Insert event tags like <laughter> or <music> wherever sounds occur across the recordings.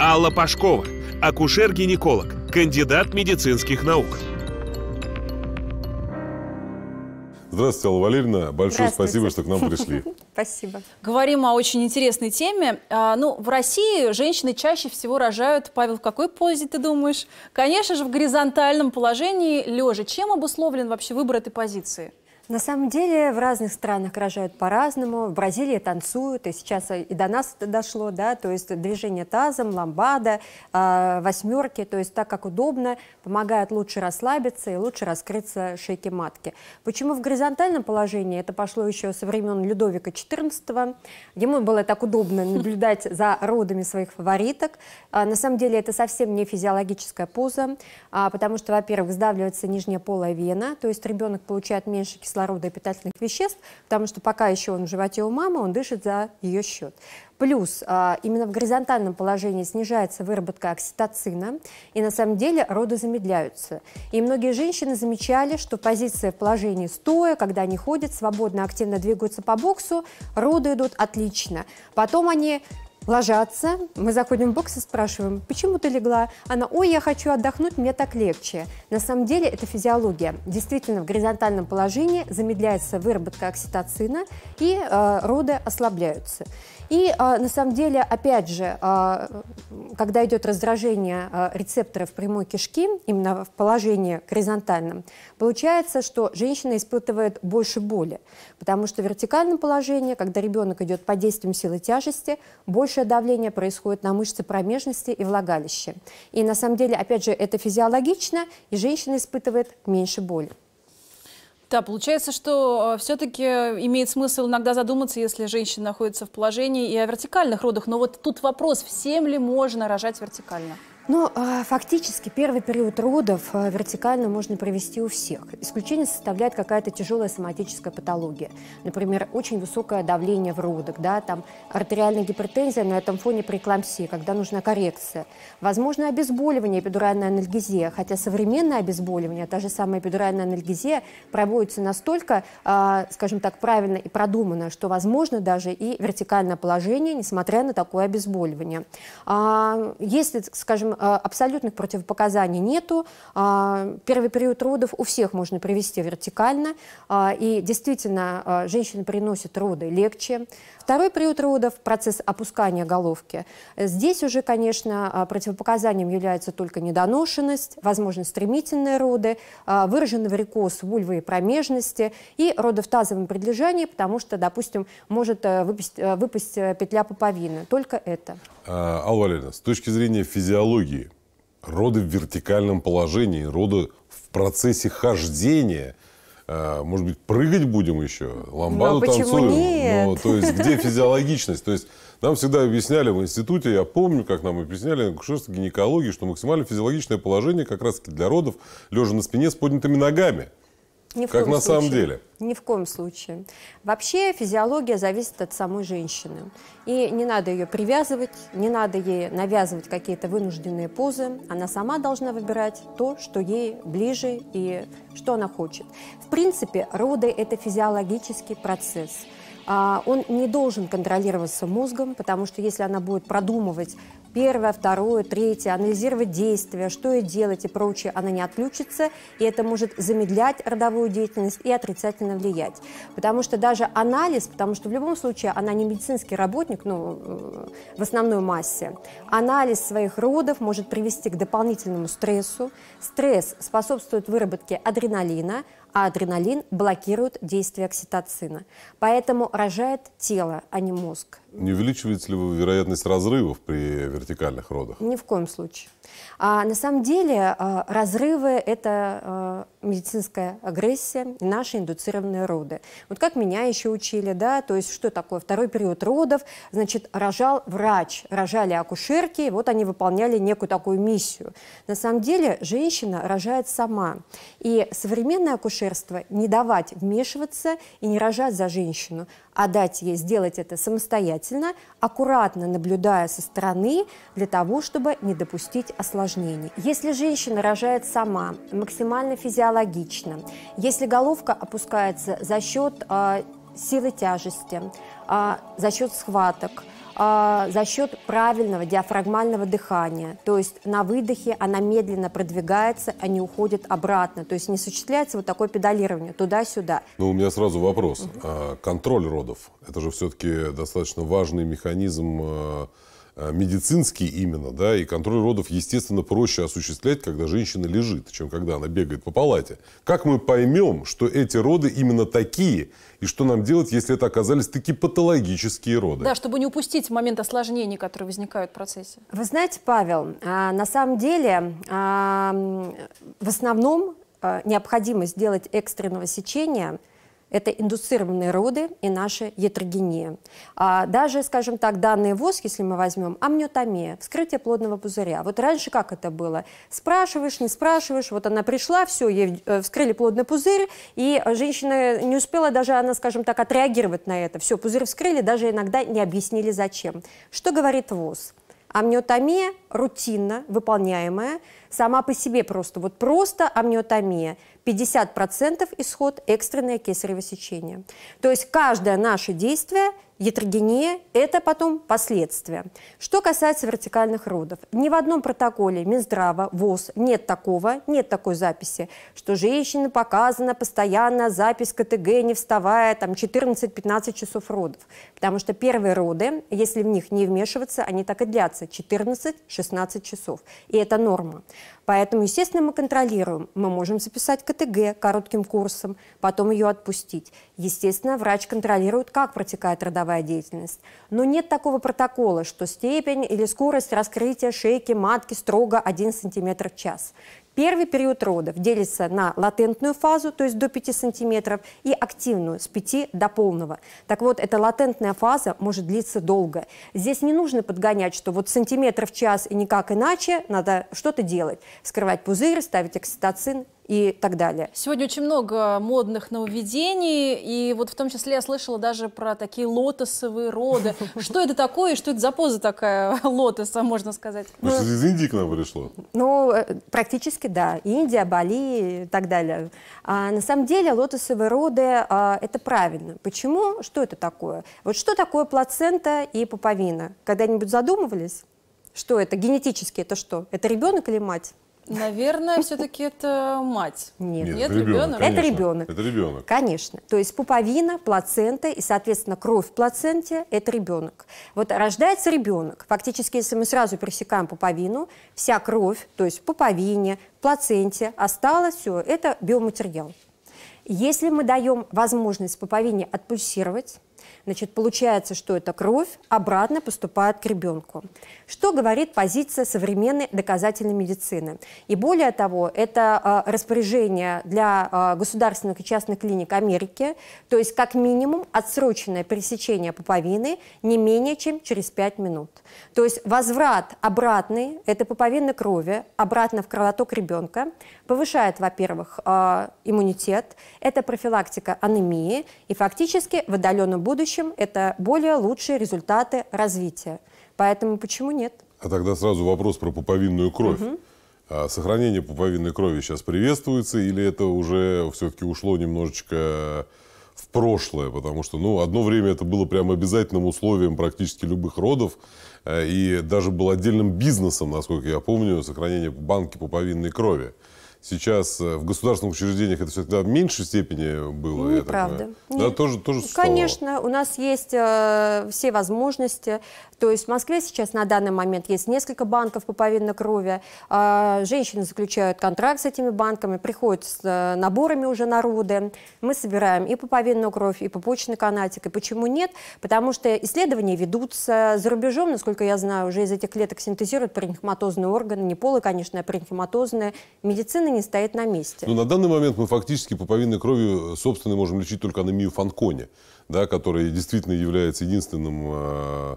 Алла Пашкова, акушер-гинеколог, кандидат медицинских наук. Здравствуйте, Алла Валерьевна. Большое спасибо, что к нам пришли. <laughs> Спасибо. Говорим о очень интересной теме. А, ну, в России женщины чаще всего рожают, Павел, в какой позе ты думаешь? Конечно же, в горизонтальном положении, лежа. Чем обусловлен вообще выбор этой позиции? На самом деле в разных странах рожают по-разному. В Бразилии танцуют, и сейчас и до нас это дошло, да, то есть движение тазом, ламбада, э, восьмерки, то есть так, как удобно, помогает лучше расслабиться и лучше раскрыться шейки матки. Почему в горизонтальном положении? Это пошло еще со времен Людовика XIV. Ему было так удобно наблюдать <laughs> за родами своих фавориток. А, на самом деле это совсем не физиологическая поза, а, потому что, во-первых, сдавливается нижняя полая вена, то есть ребенок получает меньше кислорода, кислорода и питательных веществ, потому что пока еще он в животе у мамы, он дышит за ее счет. Плюс а, именно в горизонтальном положении снижается выработка окситоцина, и на самом деле роды замедляются. И многие женщины замечали, что позиция в положении стоя, когда они ходят, свободно, активно двигаются по боксу, роды идут отлично. Потом они ложатся, мы заходим в бокс и спрашиваем, почему ты легла? Она, ой, я хочу отдохнуть, мне так легче. На самом деле это физиология. Действительно, в горизонтальном положении замедляется выработка окситоцина, и э, роды ослабляются. И э, на самом деле, опять же, э, когда идет раздражение э, рецепторов прямой кишки, именно в положении горизонтальном, получается, что женщина испытывает больше боли, потому что в вертикальном положении, когда ребенок идет под действием силы тяжести, больше большее давление происходит на мышцы промежности и влагалища. И на самом деле, опять же, это физиологично, и женщина испытывает меньше боли. Да, получается, что э, все-таки э, имеет смысл иногда задуматься, если женщина находится в положении и о вертикальных родах. Но вот тут вопрос, всем ли можно рожать вертикально? Ну, а, фактически первый период родов а, вертикально можно провести у всех. Исключение составляет какая-то тяжелая соматическая патология. Например, очень высокое давление в родах, да, там артериальная гипертензия на этом фоне при эклампсии, когда нужна коррекция. Возможно, обезболивание, эпидуральная анальгезия, хотя современное обезболивание, та же самая эпидуральная анальгезия, проводится настолько, а, скажем так, правильно и продуманно, что возможно даже и вертикальное положение, несмотря на такое обезболивание. Если, скажем, Э, абсолютных противопоказаний нету. А, первый период родов у всех можно провести вертикально. А, и действительно, э, женщины приносят роды легче. Второй период родов – процесс опускания головки. Здесь уже, конечно, э, противопоказанием является только недоношенность, возможно, стремительные роды, выраженный варикоз вульвы и промежности и роды в тазовом предлежании, потому что, допустим, может выпасть, выпасть петля пуповины. Только это. А, Алла Валерьевна, с точки зрения физиологии, патологии, роды в вертикальном положении, роды в процессе хождения. Э, может быть, прыгать будем еще? Ламбаду ну, Но танцуем? Ну, нет? Но, то есть, где <laughs> физиологичность? То есть, нам всегда объясняли в институте, я помню, как нам объясняли акушерство гинекологии, что максимально физиологичное положение как раз для родов лежа на спине с поднятыми ногами. Ни в как коем на случае. самом деле? Ни в коем случае. Вообще физиология зависит от самой женщины. И не надо ее привязывать, не надо ей навязывать какие-то вынужденные позы. Она сама должна выбирать то, что ей ближе и что она хочет. В принципе, роды – это физиологический процесс – а, он не должен контролироваться мозгом, потому что если она будет продумывать первое, второе, третье, анализировать действия, что ей делать и прочее, она не отключится, и это может замедлять родовую деятельность и отрицательно влиять. Потому что даже анализ, потому что в любом случае она не медицинский работник, ну, э, в основной массе, анализ своих родов может привести к дополнительному стрессу. Стресс способствует выработке адреналина, а адреналин блокирует действие окситоцина. Поэтому рожает тело, а не мозг. Не увеличивается ли вероятность разрывов при вертикальных родах? Ни в коем случае. А, на самом деле э, разрывы – это э, медицинская агрессия, наши индуцированные роды. Вот как меня еще учили, да, то есть что такое второй период родов, значит, рожал врач, рожали акушерки, вот они выполняли некую такую миссию. На самом деле женщина рожает сама. И современное акушерство не давать вмешиваться и не рожать за женщину, а дать ей сделать это самостоятельно, аккуратно наблюдая со стороны для того, чтобы не допустить осложнений. Если женщина рожает сама, максимально физиологично, если головка опускается за счет э, силы тяжести, э, за счет схваток – э, за счет правильного диафрагмального дыхания. То есть на выдохе она медленно продвигается, а не уходит обратно. То есть не осуществляется вот такое педалирование туда-сюда. Ну, у меня сразу вопрос. Угу. А, контроль родов. Это же все-таки достаточно важный механизм а, Э, медицинский именно, да, и контроль родов, естественно, проще осуществлять, когда женщина лежит, чем когда она бегает по палате. Как мы поймем, что эти роды именно такие, и что нам делать, если это оказались такие патологические роды? Да, чтобы не упустить момент осложнений, которые возникают в процессе. Вы знаете, Павел, а, на самом деле а, в основном а, необходимость сделать экстренного сечения – это индуцированные роды и наша ятрогения. А даже, скажем так, данные ВОЗ, если мы возьмем, амниотомия, вскрытие плодного пузыря. Вот раньше как это было? Спрашиваешь, не спрашиваешь, вот она пришла, все, ей э, вскрыли плодный пузырь, и женщина не успела даже, она, скажем так, отреагировать на это. Все, пузырь вскрыли, даже иногда не объяснили зачем. Что говорит ВОЗ? Амниотомия рутинно выполняемая, сама по себе просто, вот просто амниотомия, 50% исход экстренное кесарево сечение. То есть каждое наше действие Ятрогения – это потом последствия. Что касается вертикальных родов. Ни в одном протоколе Минздрава, ВОЗ нет такого, нет такой записи, что женщина показана постоянно, запись КТГ, не вставая, там 14-15 часов родов. Потому что первые роды, если в них не вмешиваться, они так и длятся 14-16 часов. И это норма. Поэтому, естественно, мы контролируем. Мы можем записать КТГ коротким курсом, потом ее отпустить. Естественно, врач контролирует, как протекает родовая деятельность. Но нет такого протокола, что степень или скорость раскрытия шейки матки строго 1 см в час. Первый период родов делится на латентную фазу, то есть до 5 сантиметров, и активную с 5 до полного. Так вот, эта латентная фаза может длиться долго. Здесь не нужно подгонять, что вот сантиметр в час и никак иначе, надо что-то делать. Скрывать пузырь, ставить окситоцин и так далее. Сегодня очень много модных нововведений, и вот в том числе я слышала даже про такие лотосовые роды. <laughs> Что это такое, и что это за поза такая <laughs> лотоса, можно сказать? Ну, из Индии к нам пришло? Ну, э, практически да. Индия, Бали и так далее. А, на самом деле лотосовые роды а, – это правильно. Почему? Что это такое? Вот что такое плацента и пуповина? Когда-нибудь задумывались? Что это? Генетически это что? Это ребенок или мать? Наверное, все-таки это мать. Нет, Нет, ребенок. это ребенок. Это ребенок. Конечно. То есть пуповина, плацента и, соответственно, кровь в плаценте – это ребенок. Вот рождается ребенок. Фактически, если мы сразу пересекаем пуповину, вся кровь, то есть в пуповине, плаценте, осталось все. Это биоматериал. Если мы даем возможность пуповине отпульсировать, Значит, получается, что эта кровь обратно поступает к ребенку. Что говорит позиция современной доказательной медицины? И более того, это а, распоряжение для а, государственных и частных клиник Америки, то есть как минимум отсроченное пересечение пуповины не менее чем через 5 минут. То есть возврат обратный этой пуповины крови обратно в кровоток ребенка повышает, во-первых, а, иммунитет, это профилактика анемии и фактически в отдаленном будущем общем это более лучшие результаты развития. Поэтому почему нет? А тогда сразу вопрос про пуповинную кровь. Угу. А сохранение пуповинной крови сейчас приветствуется или это уже все-таки ушло немножечко в прошлое, потому что, ну, одно время это было прям обязательным условием практически любых родов, э, и даже был отдельным бизнесом, насколько я помню, сохранение банки пуповинной крови. Сейчас э, в государственных учреждениях это всегда в меньшей степени было. Неправда. Я да, тоже, тоже ну, Конечно, у нас есть э, все возможности. То есть в Москве сейчас на данный момент есть несколько банков пуповинной крови. Э, а, женщины заключают контракт с этими банками, приходят с э, наборами уже народы. Мы собираем и пуповинную кровь, и пупочный канатик. И почему нет? Потому что исследования ведутся за рубежом, насколько я знаю, уже из этих клеток синтезируют паренхематозные органы, не полы, конечно, а паренхематозные. Медицина не стоит на месте. Ну, на данный момент мы фактически пуповинной кровью э, собственной можем лечить только анемию фанконе, да, которая действительно является единственным э,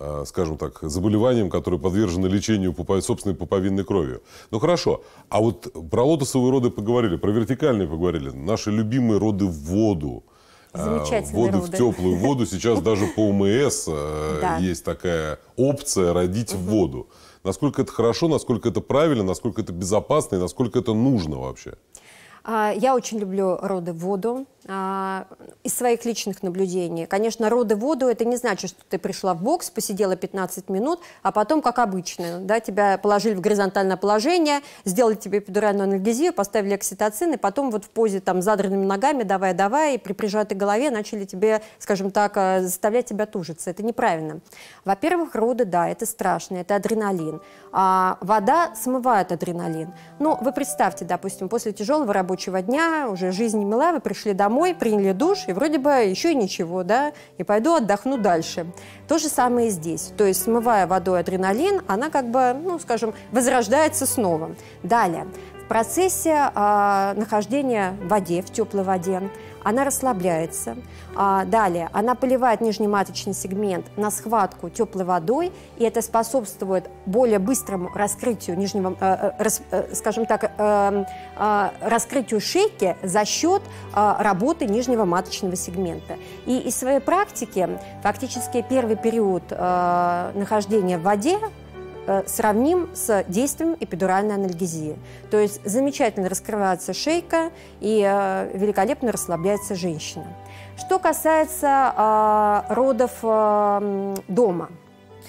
э скажем так, заболеванием, которое подвержено лечению пупа, собственной пуповинной кровью. Ну хорошо, а вот про лотосовые роды поговорили, про вертикальные поговорили, наши любимые роды в воду. Э, Замечательные воды роды. в теплую воду. Сейчас <laughs> даже по УМС есть такая опция родить в воду. Насколько это хорошо, насколько это правильно, насколько это безопасно и насколько это нужно вообще? А, я очень люблю роды в воду а, из своих личных наблюдений. Конечно, роды в воду, это не значит, что ты пришла в бокс, посидела 15 минут, а потом, как обычно, да, тебя положили в горизонтальное положение, сделали тебе эпидуральную анальгезию, поставили окситоцин, и потом вот в позе там задранными ногами давай-давай, и при прижатой голове начали тебе, скажем так, э, заставлять тебя тужиться. Это неправильно. Во-первых, роды, да, это страшно, это адреналин. А вода смывает адреналин. Ну, вы представьте, допустим, после тяжелого работы рабочего дня, уже жизнь не мила, вы пришли домой, приняли душ, и вроде бы еще и ничего, да, и пойду отдохну дальше. То же самое и здесь. То есть, смывая водой адреналин, она как бы, ну, скажем, возрождается снова. Далее. В процессе а, нахождения в воде, в теплой воде, она расслабляется. А, далее, она поливает нижний маточный сегмент на схватку теплой водой, и это способствует более быстрому раскрытию нижнего, э, э рас, э, скажем так, э, э, э раскрытию шейки за счет э, работы нижнего маточного сегмента. И из своей практики фактически первый период э, нахождения в воде Э, сравним с действием эпидуральной анальгезии. То есть замечательно раскрывается шейка и э, великолепно расслабляется женщина. Что касается а, родов э, дома –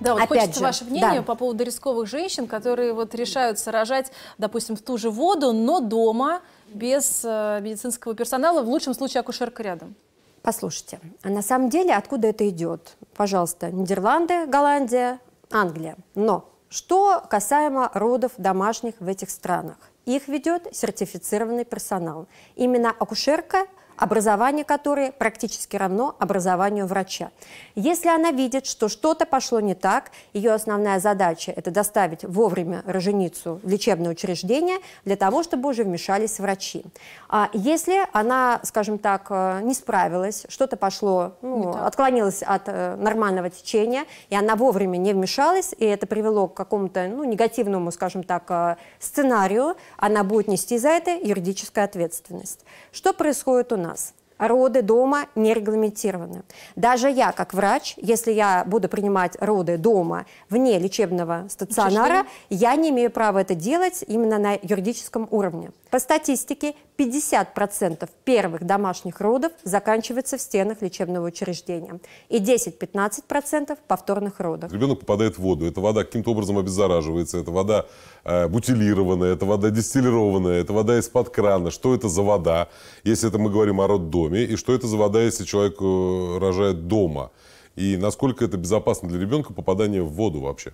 да, вот Опять хочется же, ваше мнение да. по поводу рисковых женщин, которые вот решаются рожать, допустим, в ту же воду, но дома, без медицинского персонала, в лучшем случае акушерка рядом. Послушайте, а на самом деле откуда это идет? Пожалуйста, Нидерланды, Голландия, Англия. Но что касаемо родов домашних в этих странах, их ведет сертифицированный персонал. Именно акушерка образование которой практически равно образованию врача. Если она видит, что что-то пошло не так, ее основная задача – это доставить вовремя роженицу в лечебное учреждение для того, чтобы уже вмешались врачи. А если она, скажем так, э, не справилась, что-то пошло, ну, отклонилось от э, нормального течения, и она вовремя не вмешалась, и это привело к какому-то ну, негативному, скажем так, э, сценарию, она будет нести за это юридическую ответственность. Что происходит у нас? nós. роды дома не регламентированы. Даже я, как врач, если я буду принимать роды дома вне лечебного стационара, я не имею права это делать именно на юридическом уровне. По статистике, 50% первых домашних родов заканчиваются в стенах лечебного учреждения и 10-15% повторных родов. Ребенок попадает в воду. Эта вода каким-то образом обеззараживается. Эта вода э, бутилированная, эта вода дистиллированная, эта вода из-под крана. Что это за вода? Если это мы говорим о роддоме, доме, и что это за вода, если человек э, рожает дома, и насколько это безопасно для ребенка попадание в воду вообще?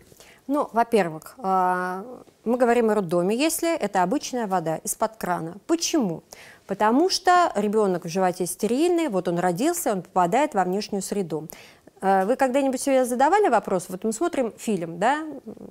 Ну, во-первых, а, мы говорим о роддоме, если это обычная вода из-под крана. Почему? Потому что ребенок в животе стерильный, вот он родился, он попадает во внешнюю среду. Э, вы когда-нибудь себе задавали вопрос, вот мы смотрим фильм, да,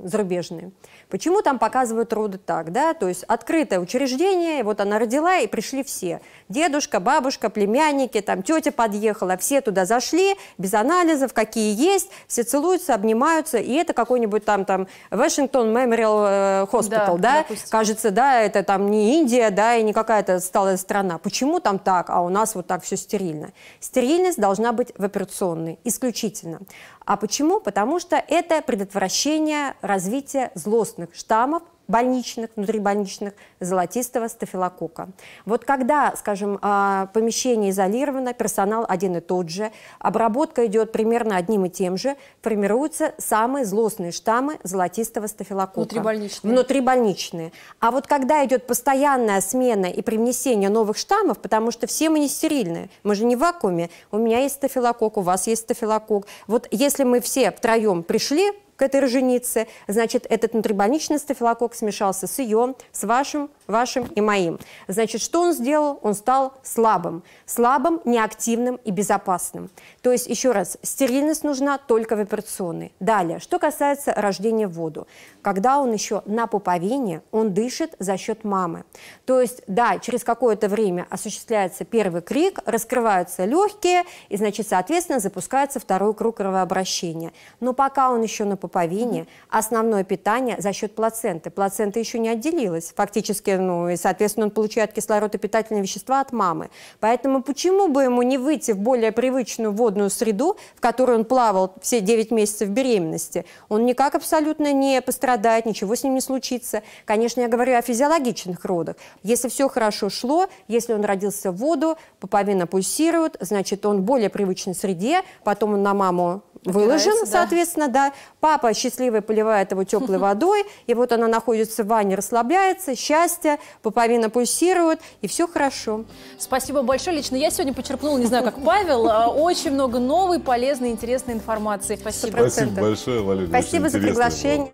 зарубежный, почему там показывают роды так, да, то есть открытое учреждение, вот она родила и пришли все, дедушка, бабушка, племянники, там тетя подъехала, все туда зашли, без анализов, какие есть, все целуются, обнимаются, и это какой-нибудь там, там, Вашингтон Мемориал Хоспитал, да, да? кажется, да, это там не Индия, да, и не какая-то сталая страна, почему там так, а у нас вот так все стерильно? Стерильность должна быть в операционной, исключительно исключительно. А почему? Потому что это предотвращение развития злостных штаммов больничных, внутрибольничных золотистого стафилокока. Вот когда, скажем, а, помещение изолировано, персонал один и тот же, обработка идет примерно одним и тем же, формируются самые злостные штаммы золотистого стафилокока. Внутрибольничные. Внутрибольничные. А вот когда идет постоянная смена и привнесение новых штаммов, потому что все мы не стерильные, мы же не в вакууме, у меня есть стафилокок, у вас есть стафилокок. Вот если мы все втроем пришли к этой роженице, значит, этот внутрибольничный стафилококк смешался с ее, с вашим вашим и моим. Значит, что он сделал? Он стал слабым. Слабым, неактивным и безопасным. То есть, еще раз, стерильность нужна только в операционной. Далее, что касается рождения в воду. Когда он еще на пуповине, он дышит за счет мамы. То есть, да, через какое-то время осуществляется первый крик, раскрываются легкие, и, значит, соответственно, запускается второй круг кровообращения. Но пока он еще на пуповине, основное питание за счет плаценты. Плацента еще не отделилась. Фактически жену, и, соответственно, он получает кислород и питательные вещества от мамы. Поэтому почему бы ему не выйти в более привычную водную среду, в которой он плавал все 9 месяцев беременности? Он никак абсолютно не пострадает, ничего с ним не случится. Конечно, я говорю о физиологичных родах. Если все хорошо шло, если он родился в воду, пуповина пульсирует, значит, он в более привычной среде, потом он на маму выложен, да. соответственно, да. Папа счастливый поливает его теплой <laughs> водой, и вот она находится в ванне, расслабляется, счастье, пуповина пульсирует, и все хорошо. Спасибо большое. Лично я сегодня почерпнула, не знаю, как <laughs> Павел, а, очень много новой, полезной, интересной информации. Спасибо. Спасибо большое, Валерия. Спасибо за приглашение.